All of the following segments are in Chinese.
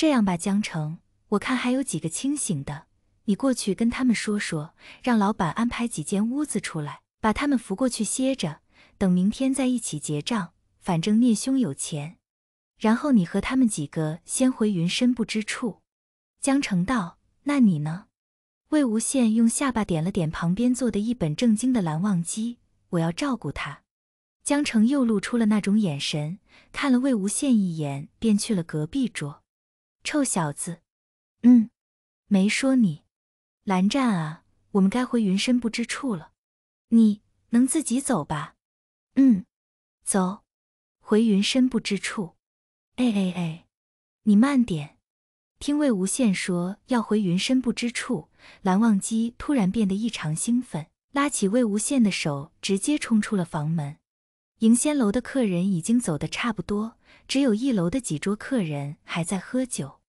这样吧，江城，我看还有几个清醒的，你过去跟他们说说，让老板安排几间屋子出来，把他们扶过去歇着，等明天再一起结账。反正聂兄有钱。然后你和他们几个先回云深不知处。江城道：“那你呢？”魏无羡用下巴点了点旁边坐的一本正经的蓝忘机：“我要照顾他。”江城又露出了那种眼神，看了魏无羡一眼，便去了隔壁桌。臭小子，嗯，没说你，蓝湛啊，我们该回云深不知处了，你能自己走吧？嗯，走，回云深不知处。哎哎哎，你慢点。听魏无羡说要回云深不知处，蓝忘机突然变得异常兴奋，拉起魏无羡的手，直接冲出了房门。迎仙楼的客人已经走得差不多，只有一楼的几桌客人还在喝酒。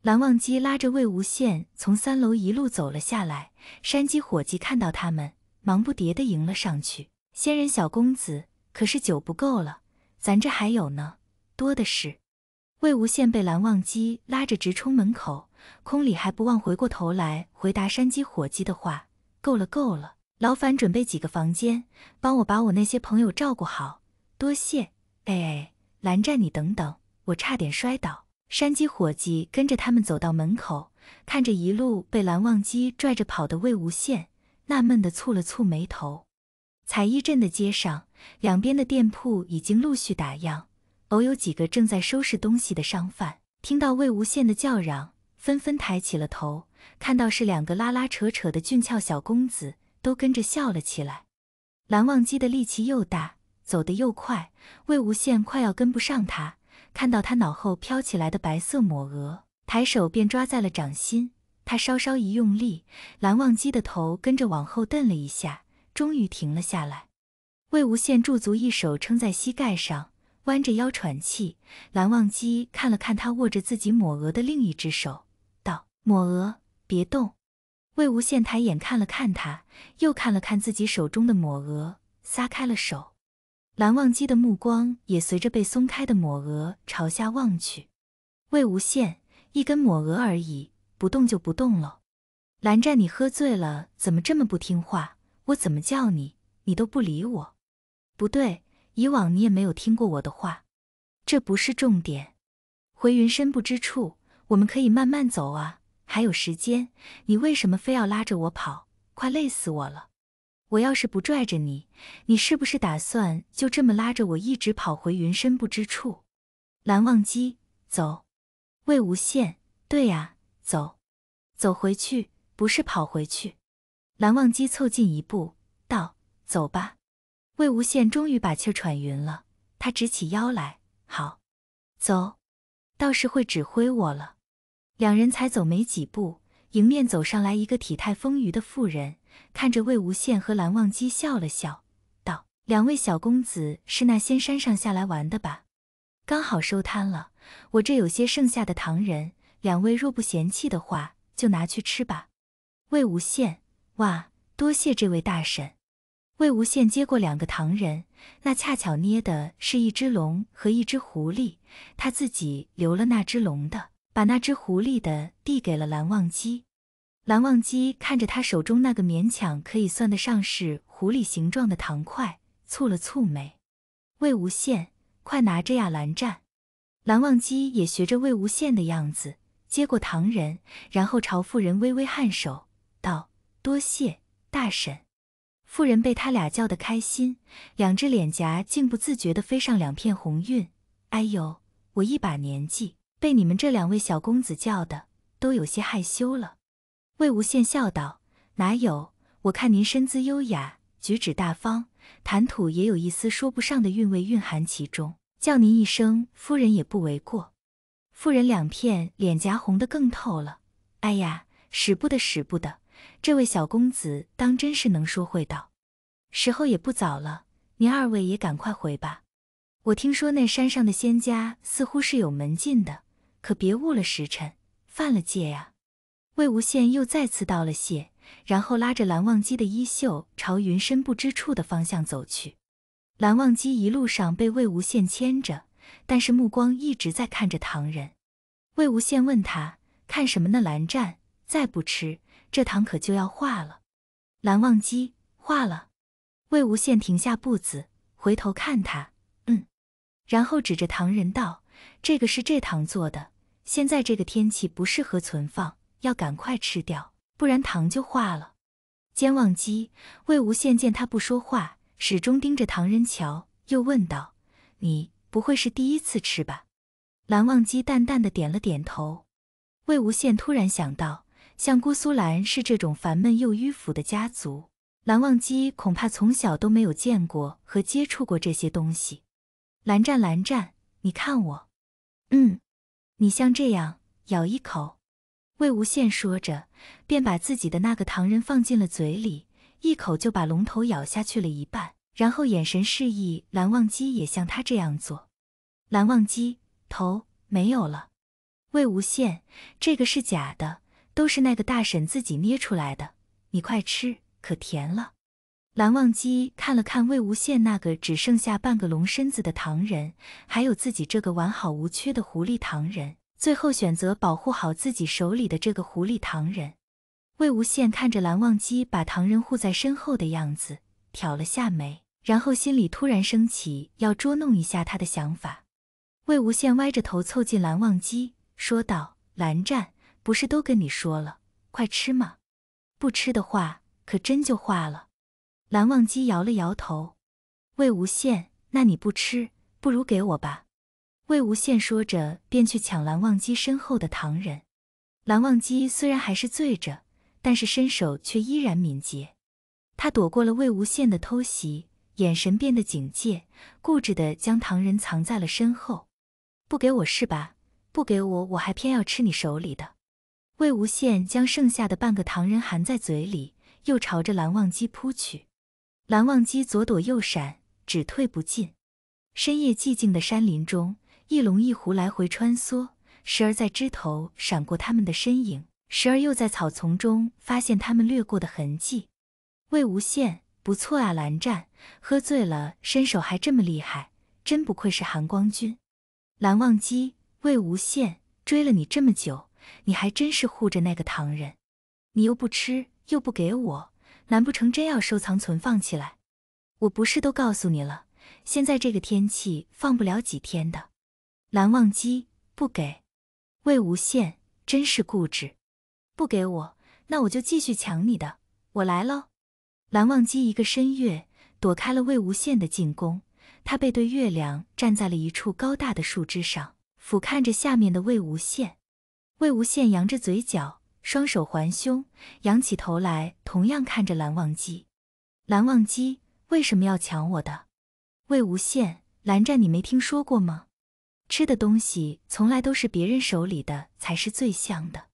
蓝忘机拉着魏无羡从三楼一路走了下来，山鸡伙计看到他们，忙不迭地迎了上去：“仙人小公子，可是酒不够了？咱这还有呢，多的是。”魏无羡被蓝忘机拉着直冲门口，空里还不忘回过头来回答山鸡伙计的话：“够了，够了。”劳烦准备几个房间，帮我把我那些朋友照顾好，多谢。哎，蓝湛，你等等，我差点摔倒。山鸡伙计跟着他们走到门口，看着一路被蓝忘机拽着跑的魏无羡，纳闷地蹙了蹙眉头。彩衣镇的街上，两边的店铺已经陆续打烊，偶有几个正在收拾东西的商贩，听到魏无羡的叫嚷，纷纷抬起了头，看到是两个拉拉扯扯的俊俏小公子。都跟着笑了起来。蓝忘机的力气又大，走得又快，魏无羡快要跟不上他。看到他脑后飘起来的白色抹额，抬手便抓在了掌心。他稍稍一用力，蓝忘机的头跟着往后蹬了一下，终于停了下来。魏无羡驻足，一手撑在膝盖上，弯着腰喘气。蓝忘机看了看他握着自己抹额的另一只手，道：“抹额，别动。”魏无羡抬眼看了看他，又看了看自己手中的抹额，撒开了手。蓝忘机的目光也随着被松开的抹额朝下望去。魏无羡，一根抹额而已，不动就不动了。蓝湛，你喝醉了，怎么这么不听话？我怎么叫你，你都不理我。不对，以往你也没有听过我的话。这不是重点。回云深不知处，我们可以慢慢走啊。还有时间，你为什么非要拉着我跑？快累死我了！我要是不拽着你，你是不是打算就这么拉着我一直跑回云深不知处？蓝忘机，走。魏无羡，对呀，走，走回去，不是跑回去。蓝忘机凑近一步，道：“走吧。”魏无羡终于把气喘匀了，他直起腰来，好，走。倒是会指挥我了。两人才走没几步，迎面走上来一个体态丰腴的妇人，看着魏无羡和蓝忘机笑了笑，道：“两位小公子是那仙山上下来玩的吧？刚好收摊了，我这有些剩下的糖人，两位若不嫌弃的话，就拿去吃吧。”魏无羡：“哇，多谢这位大婶。”魏无羡接过两个糖人，那恰巧捏的是一只龙和一只狐狸，他自己留了那只龙的。把那只狐狸的递给了蓝忘机，蓝忘机看着他手中那个勉强可以算得上是狐狸形状的糖块，蹙了蹙眉。魏无羡，快拿着呀，蓝湛！蓝忘机也学着魏无羡的样子接过糖人，然后朝妇人微微颔首，道：“多谢大婶。”妇人被他俩叫得开心，两只脸颊竟不自觉地飞上两片红晕。哎呦，我一把年纪。被你们这两位小公子叫的都有些害羞了，魏无羡笑道：“哪有？我看您身姿优雅，举止大方，谈吐也有一丝说不上的韵味蕴含其中，叫您一声夫人也不为过。”妇人两片脸颊红得更透了。哎呀，使不得，使不得！这位小公子当真是能说会道。时候也不早了，您二位也赶快回吧。我听说那山上的仙家似乎是有门禁的。可别误了时辰，犯了戒呀！魏无羡又再次道了谢，然后拉着蓝忘机的衣袖朝云深不知处的方向走去。蓝忘机一路上被魏无羡牵着，但是目光一直在看着唐人。魏无羡问他看什么呢？蓝湛再不吃这糖可就要化了。蓝忘机化了。魏无羡停下步子，回头看他，嗯，然后指着唐人道。这个是蔗糖做的，现在这个天气不适合存放，要赶快吃掉，不然糖就化了。兼忘机，魏无羡见他不说话，始终盯着唐人瞧，又问道：“你不会是第一次吃吧？”蓝忘机淡淡的点了点头。魏无羡突然想到，像姑苏蓝是这种烦闷又迂腐的家族，蓝忘机恐怕从小都没有见过和接触过这些东西。蓝湛，蓝湛，你看我。嗯，你像这样咬一口。魏无羡说着，便把自己的那个糖人放进了嘴里，一口就把龙头咬下去了一半，然后眼神示意蓝忘机也像他这样做。蓝忘机头没有了。魏无羡这个是假的，都是那个大婶自己捏出来的，你快吃，可甜了。蓝忘机看了看魏无羡那个只剩下半个龙身子的唐人，还有自己这个完好无缺的狐狸唐人，最后选择保护好自己手里的这个狐狸唐人。魏无羡看着蓝忘机把唐人护在身后的样子，挑了下眉，然后心里突然升起要捉弄一下他的想法。魏无羡歪着头凑近蓝忘机，说道：“蓝湛，不是都跟你说了，快吃嘛，不吃的话可真就化了。”蓝忘机摇了摇头，魏无羡，那你不吃，不如给我吧。魏无羡说着，便去抢蓝忘机身后的唐人。蓝忘机虽然还是醉着，但是身手却依然敏捷，他躲过了魏无羡的偷袭，眼神变得警戒，固执地将唐人藏在了身后。不给我是吧？不给我，我还偏要吃你手里的。魏无羡将剩下的半个唐人含在嘴里，又朝着蓝忘机扑去。蓝忘机左躲右闪，只退不进。深夜寂静的山林中，一龙一虎来回穿梭，时而在枝头闪过他们的身影，时而又在草丛中发现他们掠过的痕迹。魏无羡，不错啊，蓝湛，喝醉了，身手还这么厉害，真不愧是寒光君。蓝忘机，魏无羡，追了你这么久，你还真是护着那个唐人，你又不吃，又不给我。难不成真要收藏存放起来？我不是都告诉你了，现在这个天气放不了几天的。蓝忘机不给，魏无羡真是固执，不给我，那我就继续抢你的，我来喽！蓝忘机一个身跃，躲开了魏无羡的进攻，他背对月亮，站在了一处高大的树枝上，俯瞰着下面的魏无羡。魏无羡扬着嘴角。双手环胸，仰起头来，同样看着蓝忘机。蓝忘机为什么要抢我的？魏无羡、蓝湛，你没听说过吗？吃的东西从来都是别人手里的才是最香的。